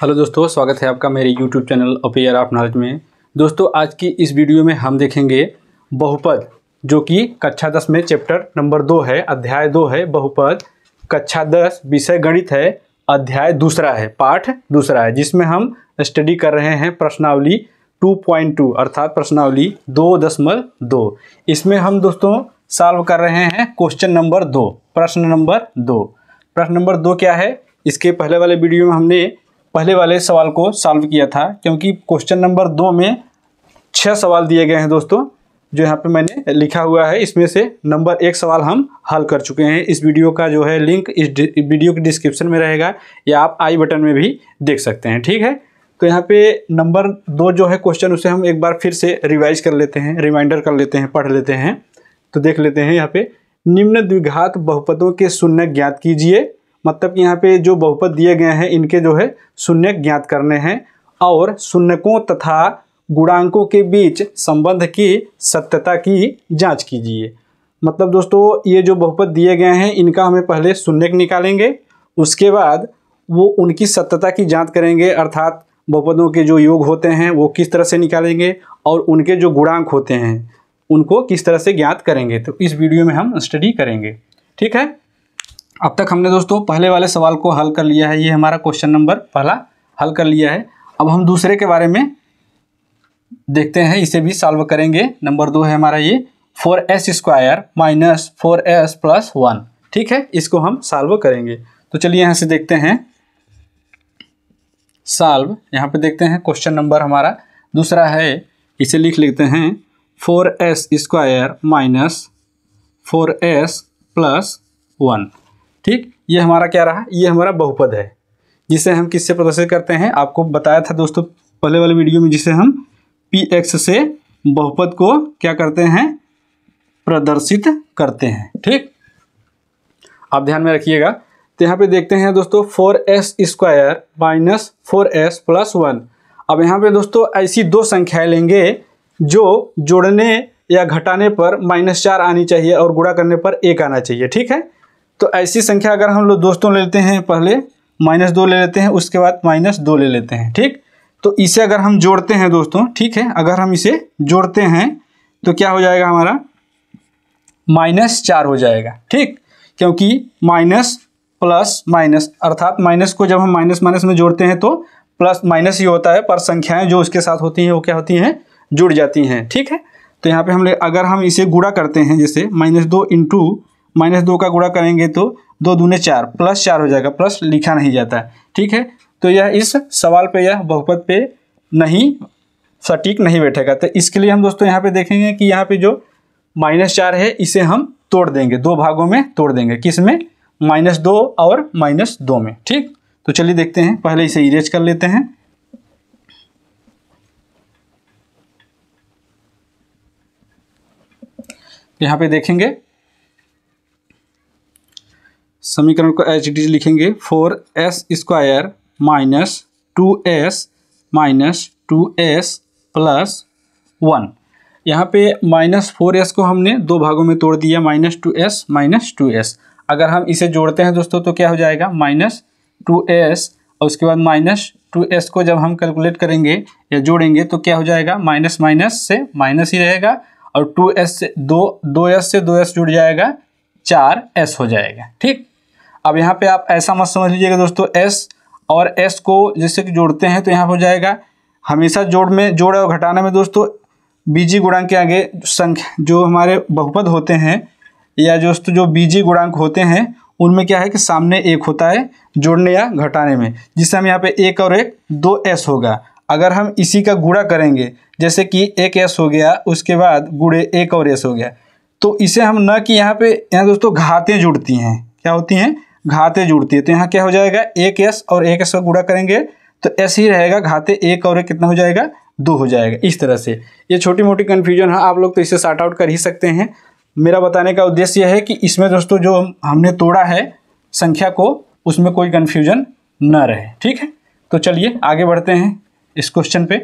hello दोस्तों स्वागत है आपका मेरे YouTube channel a pair of knowledge में दोस्तों आज की इस वीडियो में हम देखेंगे बहुपद जो कि कक्षा दस में चैप्टर नंबर दो है अध्याय दो है बहुपद कक्षा दस विषय गणित है अध्याय दूसरा है पाठ दूसरा है जिसमें हम स्टडी कर रहे हैं प्रश्नावली 2.2 अर्थात प्रश्नावली दो दशमलव दो इसमें हम दोस्तों सॉल्व कर रहे हैं क्वेश्चन नंबर दो प्रश्न नंबर दो प्रश्न नंबर दो क्या है इसके पहले वाले वीडियो में हमने पहले वाले सवाल को सॉल्व किया था क्योंकि क्वेश्चन नंबर दो में छः सवाल दिए गए हैं दोस्तों जो यहाँ पे मैंने लिखा हुआ है इसमें से नंबर एक सवाल हम हल कर चुके हैं इस वीडियो का जो है लिंक इस वीडियो के डिस्क्रिप्शन में रहेगा या आप आई बटन में भी देख सकते हैं ठीक है तो यहाँ पे नंबर दो जो है क्वेश्चन उसे हम एक बार फिर से रिवाइज कर लेते हैं रिमाइंडर कर लेते हैं पढ़ लेते हैं तो देख लेते हैं यहाँ पे निम्न द्विघात बहुपदों के शून्य ज्ञात कीजिए मतलब कि यहाँ पे जो बहुपद दिए गए हैं इनके जो है शून्य ज्ञात करने हैं और शून्यकों तथा गुणांकों के बीच संबंध की सत्यता की जांच कीजिए मतलब दोस्तों ये जो बहुपद दिए गए हैं इनका हमें पहले शून्यक निकालेंगे उसके बाद वो उनकी सत्यता की जांच करेंगे अर्थात बहुपदों के जो योग होते हैं वो किस तरह से निकालेंगे और उनके जो गुणांक होते हैं उनको किस तरह से ज्ञात करेंगे तो इस वीडियो में हम स्टडी करेंगे ठीक है अब तक हमने दोस्तों पहले वाले सवाल को हल कर लिया है ये हमारा क्वेश्चन नंबर पहला हल कर लिया है अब हम दूसरे के बारे में देखते हैं इसे भी सॉल्व करेंगे नंबर दो है हमारा ये four S square minus four S plus one ठीक है इसको हम सॉल्व करेंगे तो चलिए यहाँ से देखते हैं सॉल्व यहाँ पे देखते हैं क्वेश्चन नंबर हमारा दूसरा है इसे लिख लेते हैं four S square minus four S plus one ठीक ये हमारा क्या रहा ये हमारा बहुपद है जिसे हम किससे प्रदर्शित करते हैं आपको बताया था दोस्तों पहले वाले वीडियो में जिसे हम पी एक्स से बहुपद को क्या करते हैं प्रदर्शित करते हैं ठीक आप ध्यान में रखिएगा तो यहाँ पे देखते हैं दोस्तों four S square minus four S plus one अब यहाँ पे दोस्तों ऐसी दो संख्याएं लेंगे जो जोड़ने या घटाने पर माइनस चार आनी चाहिए और गुणा करने पर एक आना चाहिए ठीक है तो ऐसी संख्या अगर हम लोग दोस्तों ले लेते हैं पहले माइनस दो ले लेते हैं उसके बाद माइनस दो ले लेते हैं ठीक तो इसे अगर हम जोड़ते हैं दोस्तों ठीक है अगर हम इसे जोड़ते हैं तो क्या हो जाएगा हमारा माइनस चार हो जाएगा ठीक क्योंकि माइनस प्लस माइनस अर्थात माइनस को जब हम माइनस माइनस में जोड़ते हैं तो प्लस माइनस ही होता है पर संख्याएं जो उसके साथ होती हैं वो क्या होती हैं जुड़ जाती हैं ठीक है तो यहाँ पे हम अगर हम इसे गुड़ा करते हैं जैसे माइनस दो इंटू माइनस दो का गुणा करेंगे तो दो दूने चार प्लस चार हो जाएगा प्लस लिखा नहीं जाता है ठीक है तो यह इस सवाल पे यह बहुपद पे नहीं सटीक नहीं बैठेगा तो इसके लिए हम दोस्तों यहाँ पे देखेंगे कि यहाँ पे जो माइनस चार है इसे हम तोड़ देंगे दो भागों में तोड़ देंगे किस में माइनस दो और माइनस दो में ठीक तो चलिए देखते हैं पहले इसे इरेज कर लेते हैं यहाँ पे देखेंगे समीकरण को एच डी लिखेंगे four S square minus two S minus two S plus one यहाँ पे माइनस फोर एस को हमने दो भागों में तोड़ दिया minus two S minus two S अगर हम इसे जोड़ते हैं दोस्तों तो क्या हो जाएगा माइनस टू एस और उसके बाद माइनस टू एस को जब हम कैलकुलेट करेंगे या जोड़ेंगे तो क्या हो जाएगा माइनस माइनस से माइनस ही रहेगा और टू एस से दो दो एस से दो एस जुड़ जाएगा चार एस हो जाएगा ठीक अब यहाँ पे आप ऐसा मत समझ लीजिएगा दोस्तों एस और एस को जैसे कि जोड़ते हैं तो यहाँ पर हो जाएगा हमेशा जोड़ में जोड़ और घटाने में दोस्तों बीजी गुणांक के आगे संख्या जो हमारे बहुपद होते हैं या दोस्तों जो बीजी गुणांक होते हैं उनमें क्या है कि सामने एक होता है जोड़ने या घटाने में जिससे हम यहाँ पे एक और एक दो एस होगा अगर हम इसी का गुड़ा करेंगे जैसे कि एक एस हो गया उसके बाद गुड़े एक और एस हो गया तो इसे हम न कि यहाँ पे यहाँ दोस्तों घातें जुड़ती हैं क्या होती हैं घाते जुड़ती है तो यहाँ क्या हो जाएगा एक एस और एक एस का गुड़ा करेंगे तो एस ही रहेगा घाते एक और एक कितना हो जाएगा दो हो जाएगा इस तरह से ये छोटी मोटी कन्फ्यूजन है आप लोग तो इसे शार्ट आउट कर ही सकते हैं मेरा बताने का उद्देश्य यह है कि इसमें दोस्तों जो हमने तोड़ा है संख्या को उसमें कोई कन्फ्यूजन न रहे ठीक है तो चलिए आगे बढ़ते हैं इस क्वेश्चन पे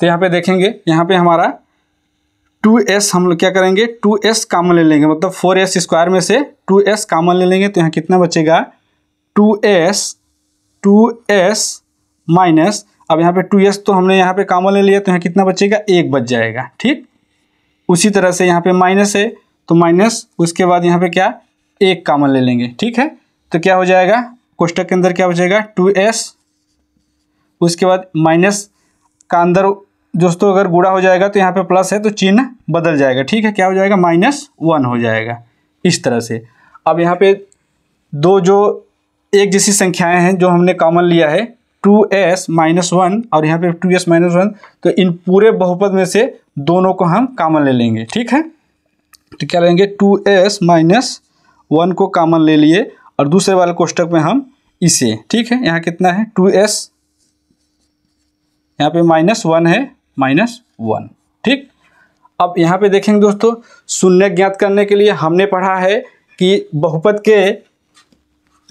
तो यहाँ पे देखेंगे यहाँ पे हमारा टू एस हम लोग क्या करेंगे टू एस कामन ले लेंगे मतलब फोर एस स्क्वायर में से टू एस कामन ले लेंगे तो यहाँ कितना बचेगा two S two S minus अब यहाँ पे टू एस तो हमने यहाँ पे कामन ले लिया तो यहाँ कितना बचेगा एक बच जाएगा ठीक उसी तरह से यहाँ पे माइनस है तो माइनस उसके बाद यहाँ पे क्या एक कामन ले लेंगे ठीक है तो क्या हो जाएगा कोष्टक के अंदर क्या बचेगा टू एस उसके बाद माइनस का अंदर दोस्तों अगर गुड़ा हो जाएगा तो यहाँ पे प्लस है तो चिन्ह बदल जाएगा ठीक है क्या हो जाएगा माइनस वन हो जाएगा इस तरह से अब यहाँ पे दो जो एक जैसी संख्याएं हैं जो हमने कॉमन लिया है टू एस माइनस वन और यहाँ पे टू एस माइनस वन तो इन पूरे बहुपद में से दोनों को हम कॉमन ले लेंगे ठीक है तो क्या लेंगे टू एस माइनस वन को कॉमन ले लिए और दूसरे वाले कोष्टक में हम इसे ठीक है यहाँ कितना है टू एस यहाँ पे माइनस वन है माइनस वन ठीक अब यहाँ पे देखेंगे दोस्तों शून्य ज्ञात करने के लिए हमने पढ़ा है कि बहुपद के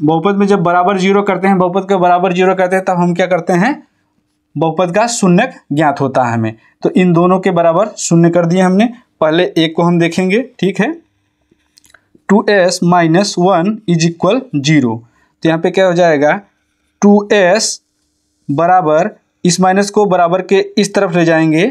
बहुपद में जब बराबर जीरो करते हैं बहुपद के बराबर जीरो करते हैं तब हम क्या करते हैं बहुपद का शून्य ज्ञात होता है हमें तो इन दोनों के बराबर शून्य कर दिए हमने पहले एक को हम देखेंगे ठीक है two S minus one is equal zero तो यहाँ पे क्या हो जाएगा टू एस बराबर इस माइनस को बराबर के इस तरफ ले जाएंगे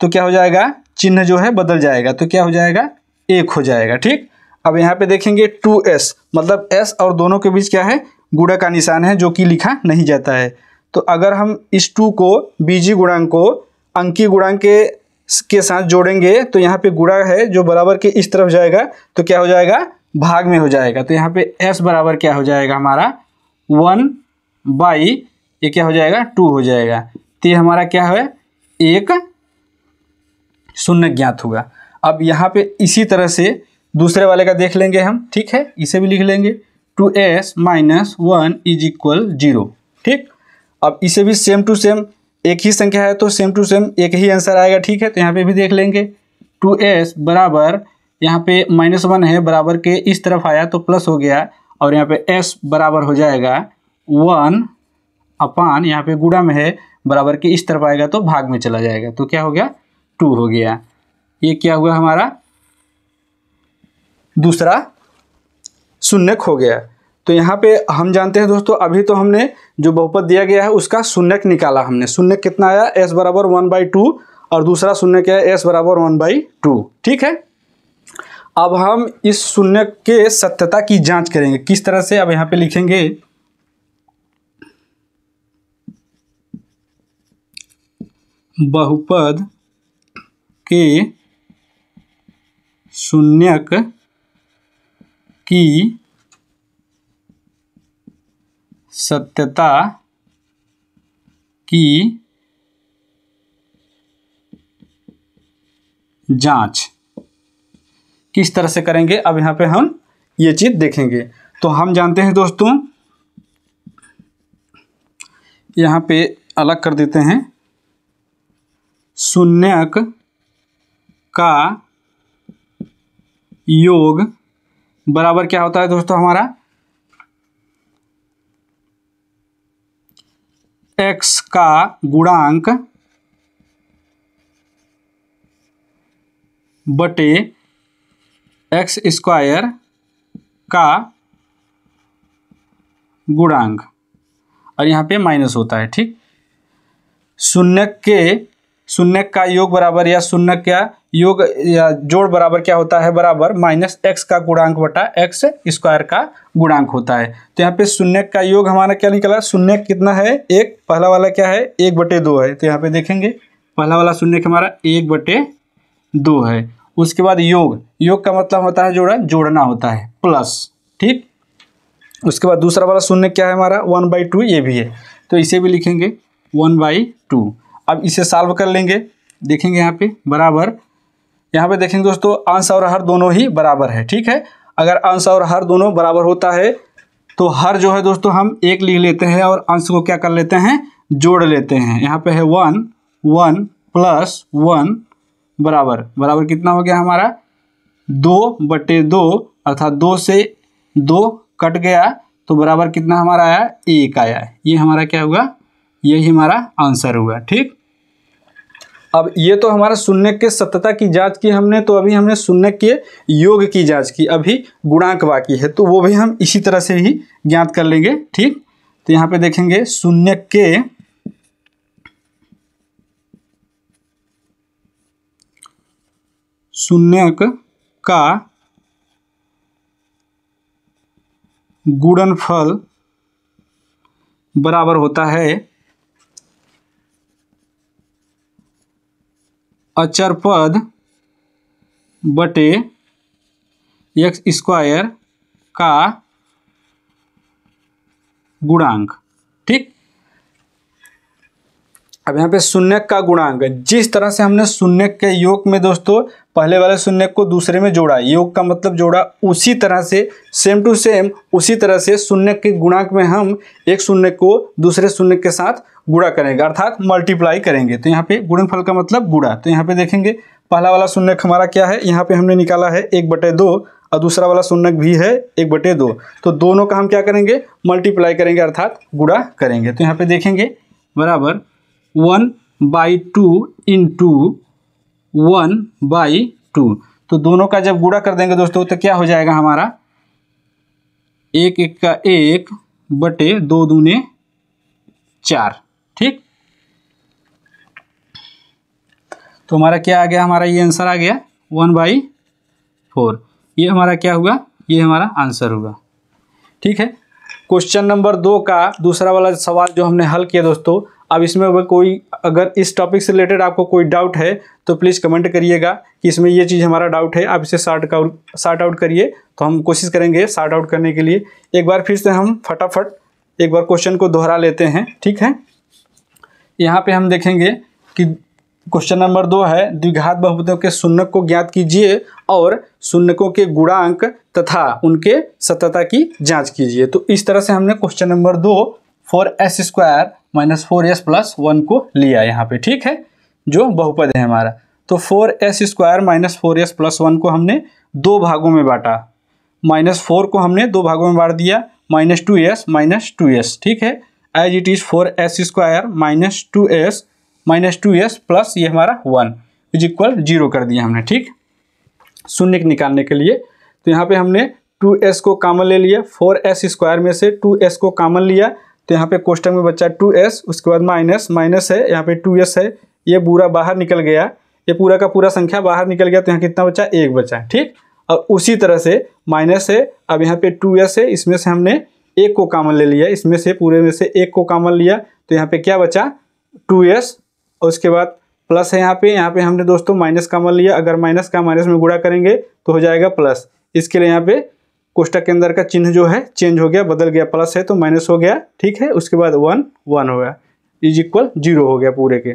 तो क्या हो जाएगा चिन्ह जो है बदल जाएगा तो क्या हो जाएगा एक हो जाएगा ठीक अब यहाँ पे देखेंगे टू एस मतलब एस और दोनों के बीच क्या है गुड़ा का निशान है जो कि लिखा नहीं जाता है तो अगर हम इस टू को बीजी गुणांक को अंकी गुणांक के के साथ जोड़ेंगे तो यहाँ पे गुड़ा है जो बराबर के इस तरफ जाएगा तो क्या हो जाएगा भाग में हो जाएगा तो यहाँ पे एस बराबर क्या हो जाएगा हमारा वन बाई ये क्या हो जाएगा टू हो जाएगा तो ये हमारा क्या है एक शून्य ज्ञात होगा अब यहाँ पे इसी तरह से दूसरे वाले का देख लेंगे हम ठीक है इसे भी लिख लेंगे two S minus one is equal zero ठीक अब इसे भी सेम टू सेम एक ही संख्या है तो सेम टू सेम एक ही आंसर आएगा ठीक है तो यहाँ पे भी देख लेंगे टू एस बराबर यहाँ पे माइनस वन है बराबर के इस तरफ आया तो प्लस हो गया और यहाँ पे एस बराबर हो जाएगा वन अपान यहाँ पे गुड़ा में है बराबर के इस तरफ आएगा तो भाग में चला जाएगा तो क्या हो गया टू हो गया ये क्या हुआ हमारा दूसरा शून्यक हो गया तो यहाँ पे हम जानते हैं दोस्तों अभी तो हमने जो बहुपद दिया गया है उसका शून्यक निकाला हमने शून्यक कितना आया एस बराबर वन बाई टू और दूसरा शून्य क्या है एस बराबर वन बाई टू ठीक है अब हम इस शून्य के सत्यता की जांच करेंगे किस तरह से अब यहाँ पे लिखेंगे बहुपद के शून्यक की सत्यता की जांच किस तरह से करेंगे अब यहाँ पे हम ये चीज़ देखेंगे तो हम जानते हैं दोस्तों यहाँ पे अलग कर देते हैं शून्यक का योग बराबर क्या होता है दोस्तों हमारा एक्स का गुणांक बटे एक्स स्क्वायर का गुणांक और यहाँ पे माइनस होता है ठीक शून्य के शून्य का योग बराबर या शून्य का योग या जोड़ बराबर क्या होता है बराबर माइनस एक्स का गुणांक बटा एक्स स्क्वायर का गुणांक होता है तो यहाँ पे शून्य का योग हमारा क्या निकला शून्य कितना है एक पहला वाला क्या है एक बटे दो है तो यहाँ पे देखेंगे पहला वाला शून्य हमारा एक बटे दो है उसके बाद योग योग का मतलब होता है जोड़ा जोड़ना होता है प्लस ठीक उसके बाद दूसरा वाला शून्य क्या है हमारा वन बाई टू ये भी है तो इसे भी लिखेंगे वन बाई टू अब इसे सॉल्व कर लेंगे देखेंगे यहाँ पे बराबर यहाँ पे देखेंगे दोस्तों अंश और हर दोनों ही बराबर है ठीक है अगर अंश और हर दोनों बराबर होता है तो हर जो है दोस्तों हम एक लिख लेते हैं और अंश को क्या कर लेते हैं जोड़ लेते हैं यहाँ पे है वन वन प्लस वन बराबर बराबर कितना हो गया हमारा दो बटे दो अर्थात दो से दो कट गया तो बराबर कितना हमारा आया एक आया ये हमारा क्या हुआ यही हमारा आंसर हुआ ठीक अब ये तो हमारा शून्य के सत्यता की जांच की हमने तो अभी हमने शून्य के योग की जांच की अभी गुणांक बाकी है तो वो भी हम इसी तरह से ही ज्ञात कर लेंगे ठीक तो यहाँ पे देखेंगे शून्य के शून्यक का गुणनफल बराबर होता है अचर पद बटे एक्स स्क्वायर का गुणांक ठीक अब यहाँ पे शून्य का गुणांक जिस तरह से हमने शून्य के योग में दोस्तों पहले वाले शून्य को दूसरे में जोड़ा योग का मतलब जोड़ा उसी तरह से सेम टू सेम उसी तरह से शून्य के गुणांक में हम एक शून्य को दूसरे शून्य के साथ गुड़ा करेंगे अर्थात मल्टीप्लाई करेंगे तो यहाँ पे गुणनफल का मतलब गुड़ा तो यहाँ पे देखेंगे पहला वाला शून्यक हमारा क्या है यहाँ पे हमने निकाला है एक बटे दो और दूसरा वाला शून्यक भी है एक बटे दो तो दोनों का हम क्या करेंगे मल्टीप्लाई करेंगे अर्थात गुड़ा करेंगे तो यहाँ पे देखेंगे बराबर one by two into one by two तो दोनों का जब गुड़ा कर देंगे दोस्तों तो क्या हो जाएगा हमारा एक एक का एक बटे दो दूने चार ठीक तो हमारा क्या आ गया हमारा ये आंसर आ गया वन बाई फोर ये हमारा क्या हुआ ये हमारा आंसर हुआ ठीक है क्वेश्चन नंबर दो का दूसरा वाला सवाल जो हमने हल किया दोस्तों अब इसमें अगर कोई अगर इस टॉपिक से रिलेटेड आपको कोई डाउट है तो प्लीज़ कमेंट करिएगा कि इसमें ये चीज़ हमारा डाउट है आप इसे शार्ट आउट शार्ट आउट करिए तो हम कोशिश करेंगे शार्ट आउट करने के लिए एक बार फिर से हम फटाफट एक बार क्वेश्चन को दोहरा लेते हैं ठीक है यहाँ पर हम देखेंगे कि क्वेश्चन नंबर दो है द्विघात बहुपदों के सुन्नक को ज्ञात कीजिए और सुनकों के गुणांक तथा उनके सत्यता की जांच कीजिए तो इस तरह से हमने क्वेश्चन नंबर दो four S square minus four S plus one को लिया यहाँ पे ठीक है जो बहुपद है हमारा तो four S square minus four S plus one को हमने दो भागों में बांटा माइनस फोर को हमने दो भागों में बांट दिया minus two S minus two S ठीक है as it is four S square minus two S minus two S plus ये हमारा वन इज इक्वल जीरो कर दिया हमने ठीक शून्य निकालने के लिए तो यहाँ पे हमने टू एस को कामन ले लिया फोर एस स्क्वायर में से टू एस को कामन लिया तो यहाँ पे कोष्टक में बच्चा टू एस उसके बाद माइनस माइनस है यहाँ पे टू एस है ये पूरा बाहर निकल गया ये पूरा का पूरा संख्या बाहर निकल गया तो यहाँ कितना बचा एक बचा ठीक और उसी तरह से माइनस है अब यहाँ पे टू एस है इसमें से हमने एक को कामन ले लिया इसमें से पूरे में से एक को कामन लिया तो यहाँ पे क्या बचा टू एस और उसके बाद प्लस है यहाँ पे यहाँ पे हमने दोस्तों माइनस कामन लिया अगर माइनस का माइनस में गुड़ा करेंगे तो हो जाएगा प्लस इसके लिए यहाँ पे कोष्टक के अंदर का चिन्ह जो है चेंज हो गया बदल गया प्लस है तो माइनस हो गया ठीक है उसके बाद वन वन हो गया इज इक्वल जीरो हो गया पूरे के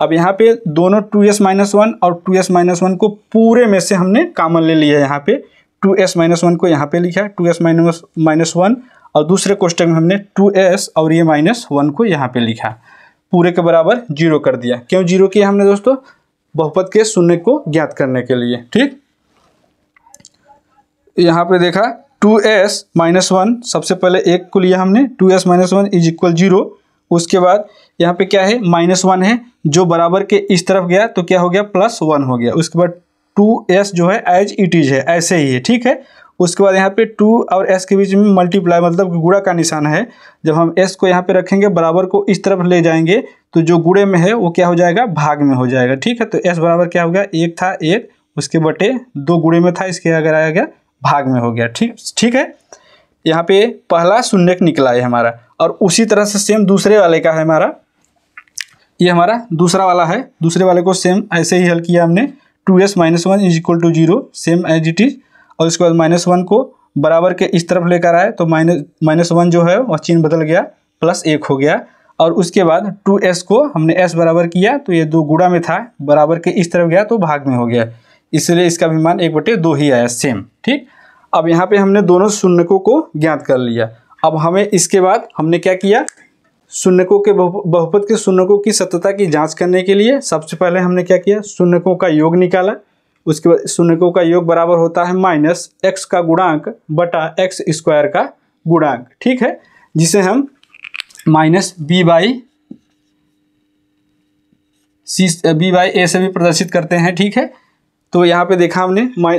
अब यहाँ पे दोनों टू एस माइनस वन और टू एस माइनस वन को पूरे में से हमने कामन ले लिया यहाँ पे टू एस माइनस वन को यहाँ पे लिखा two S minus minus one और दूसरे कोष्टक में हमने टू एस और ये माइनस वन को यहाँ पे लिखा पूरे के बराबर जीरो कर दिया क्यों जीरो किया हमने दोस्तों बहुपत के शून्य को ज्ञात करने के लिए ठीक यहाँ पे देखा टू एस माइनस वन सबसे पहले एक को लिया हमने two S minus one is equal zero उसके बाद यहाँ पे क्या है माइनस वन है जो बराबर के इस तरफ गया तो क्या हो गया प्लस वन हो गया उसके बाद टू एस जो है एज इट इज है ऐसे ही है ठीक है उसके बाद यहाँ पे टू और एस के बीच में मल्टीप्लाई मतलब गुड़ा का निशान है जब हम एस को यहाँ पे रखेंगे बराबर को इस तरफ ले जाएंगे तो जो गुड़े में है वो क्या हो जाएगा भाग में हो जाएगा ठीक है तो एस बराबर क्या हो गया एक था एक उसके बटे दो गुड़े में था इसके अगर आया गया भाग में हो गया ठीक ठीक है यहाँ पे पहला शून्यक निकला है हमारा और उसी तरह से सेम दूसरे वाले का है हमारा ये हमारा दूसरा वाला है दूसरे वाले को सेम ऐसे ही हल किया हमने two S minus one is equal to zero same as it is और इसके बाद माइनस वन को बराबर के इस तरफ लेकर आए तो माइनस माइनस वन जो है वह चिन्ह बदल गया प्लस एक हो गया और उसके बाद टू एस को हमने एस बराबर किया तो ये दो गुड़ा में था बराबर के इस तरफ गया तो भाग में हो गया इसलिए इसका भी मान एक बटे दो ही आया सेम ठीक अब यहाँ पे हमने दोनों शून्यकों को ज्ञात कर लिया अब हमें इसके बाद हमने क्या किया शून्यकों के बहुपद के शून्यकों की सत्यता की जांच करने के लिए सबसे पहले हमने क्या किया शून्यकों का योग निकाला उसके बाद शून्यकों का योग बराबर होता है माइनस एक्स का गुणांक बटा एक्स स्क्वायर का गुणांक ठीक है जिसे हम minus B by C B by A से भी प्रदर्शित करते हैं ठीक है तो यहाँ पे देखा हमने माइ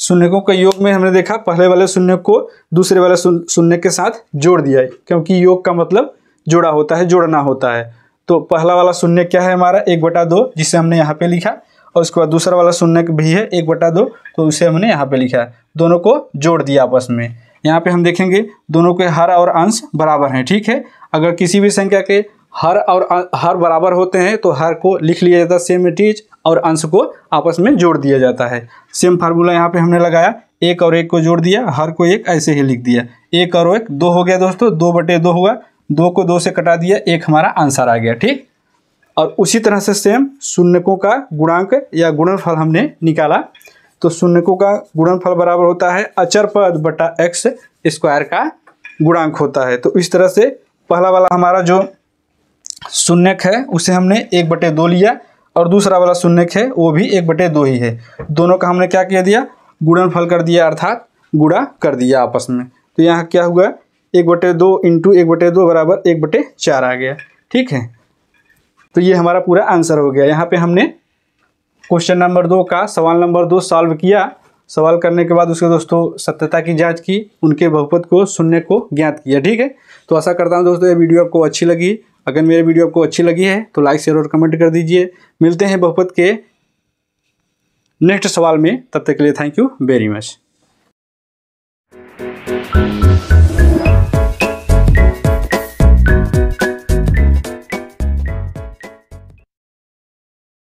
शून्यकों के योग में हमने देखा पहले वाले शून्य को दूसरे वाले शून्य के साथ जोड़ दिया है क्योंकि योग का मतलब जोड़ा होता है जोड़ना होता है तो पहला वाला शून्य क्या है हमारा एक बटा दो जिसे हमने यहाँ पे लिखा और उसके बाद दूसरा वाला शून्य भी है एक बटा दो तो उसे हमने यहाँ पे लिखा दोनों को जोड़ दिया आपस में यहाँ पे हम देखेंगे दोनों के हर और अंश बराबर हैं ठीक है अगर किसी भी संख्या के हर और हर बराबर होते हैं तो हर को लिख लिया जाता है सेम इटीज और अंश को आपस में जोड़ दिया जाता है सेम फार्मूला यहाँ पे हमने लगाया एक और एक को जोड़ दिया हर को एक ऐसे ही लिख दिया एक और एक दो हो गया दोस्तों दो बटे दो हुआ दो को दो से कटा दिया एक हमारा आंसर आ गया ठीक और उसी तरह से सेम शून्यकों का गुणांक या गुणनफल हमने निकाला तो शून्यकों का गुणनफल बराबर होता है अचर पद बटा एक्स स्क्वायर का गुणांक होता है तो इस तरह से पहला वाला हमारा जो शून्यक है उसे हमने एक बटे दो लिया और दूसरा वाला शून्यक है वो भी एक बटे दो ही है दोनों का हमने क्या किया दिया गुणनफल कर दिया अर्थात गुड़ा कर दिया आपस में तो यहाँ क्या हुआ एक बटे दो इंटू एक बटे दो बराबर एक बटे चार आ गया ठीक है तो ये हमारा पूरा आंसर हो गया यहाँ पे हमने क्वेश्चन नंबर दो का सवाल नंबर दो सॉल्व किया सवाल करने के बाद उसके दोस्तों सत्यता की जांच की उनके बहुपत को शून्य को ज्ञात किया ठीक है तो आशा करता हूँ दोस्तों ये वीडियो आपको अच्छी लगी अगर मेरे वीडियो आपको अच्छी लगी है तो लाइक शेयर और कमेंट कर दीजिए मिलते हैं बहुपत के नेक्स्ट सवाल में तब तक के लिए थैंक यू वेरी मच